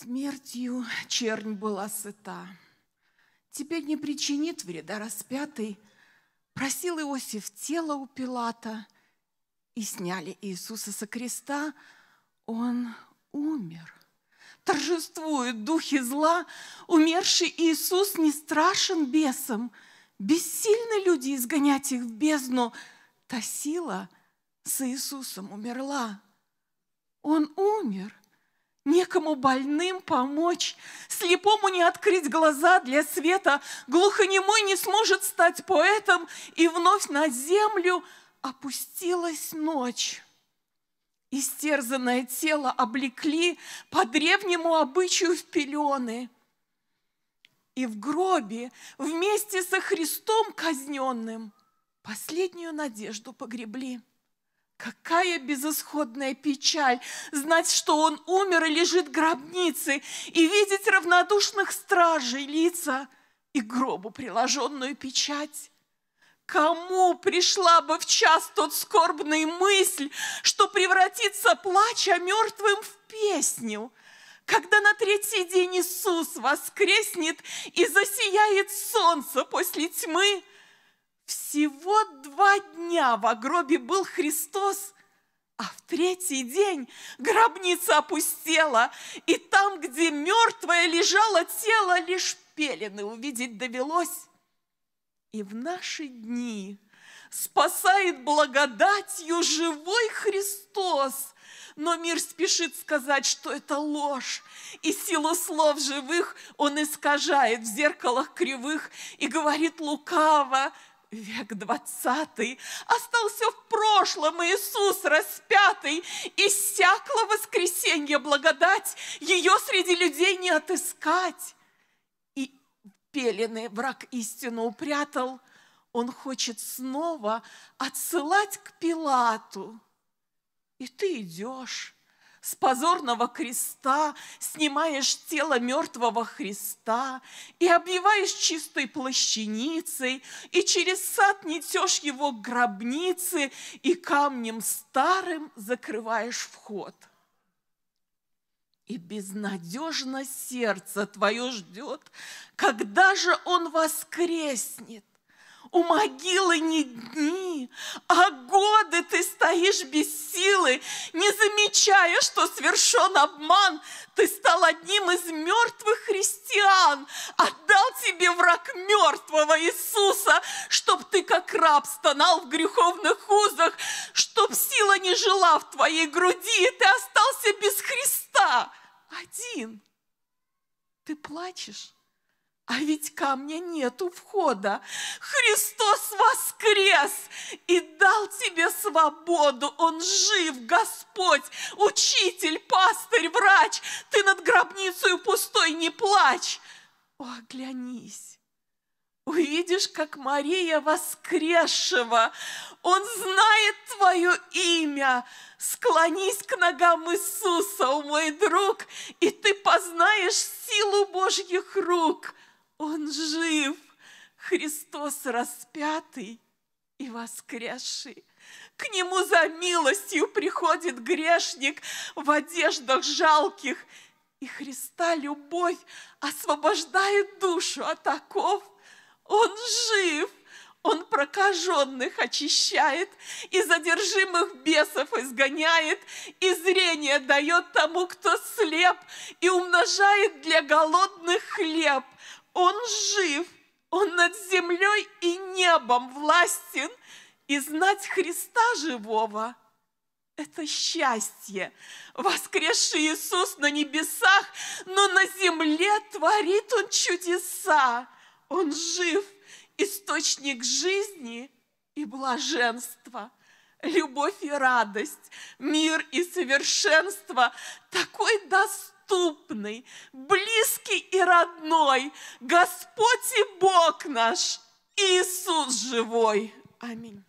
Смертью чернь была сыта. Теперь не причинит вреда распятый. Просил Иосиф тело у Пилата, и сняли Иисуса со креста. Он умер. Торжествуют духи зла. Умерший Иисус не страшен бесам. Бессильны люди изгонять их в бездну. Та сила с Иисусом умерла. Он умер – некому больным помочь, слепому не открыть глаза для света, глухонемой не сможет стать поэтом, и вновь на землю опустилась ночь. Истерзанное тело облекли по древнему обычаю в пелены. И в гробе вместе со Христом казненным последнюю надежду погребли. Какая безысходная печаль знать, что он умер и лежит в гробнице, и видеть равнодушных стражей лица и гробу приложенную печать. Кому пришла бы в час тот скорбный мысль, что превратится плача мертвым в песню, когда на третий день Иисус воскреснет и засияет солнце после тьмы, всего два дня в гробе был Христос, а в третий день гробница опустела, и там, где мертвое лежало тело, лишь пелены увидеть довелось. И в наши дни спасает благодатью живой Христос. Но мир спешит сказать, что это ложь, и силу слов живых он искажает в зеркалах кривых и говорит лукаво, век двадцатый остался в прошлом Иисус распятый, иссякло воскресенье благодать, ее среди людей не отыскать. И пелены враг истину упрятал, он хочет снова отсылать к Пилату. И ты идешь, с позорного креста, снимаешь тело мертвого Христа и обвиваешь чистой плащаницей, и через сад несешь его к гробнице, и камнем старым закрываешь вход. И безнадежно сердце твое ждет, когда же он воскреснет. У могилы не дни, а годы ты стоишь без силы, не замечая, что свершен обман. Ты стал одним из мертвых христиан, отдал тебе враг мертвого Иисуса, чтоб ты как раб стонал в греховных узах, чтоб сила не жила в твоей груди, и ты остался без Христа, один. Ты плачешь, а ведь камня нету входа. Христос воскрес и дал тебе свободу. Он жив, Господь, учитель, пастырь, врач. Ты над гробницей пустой не плачь. О, оглянись. Увидишь, как Мария воскресшего. Он знает твое имя. Склонись к ногам Иисуса, о мой друг, и ты познаешь силу Божьих рук – он жив! Христос распятый и воскресший. К нему за милостью приходит грешник в одеждах жалких, и Христа любовь освобождает душу от оков. Он жив! Он прокаженных очищает, и задержимых бесов изгоняет, и зрение дает тому, кто слеп, и умножает для голодных хлеб. Он жив, Он над землей и небом властен, и знать Христа живого – это счастье. Воскресший Иисус на небесах, но на земле творит Он чудеса. Он жив, источник жизни и блаженства, любовь и радость, мир и совершенство. Такой достойный доступный, близкий и родной, Господь и Бог наш, Иисус живой. Аминь.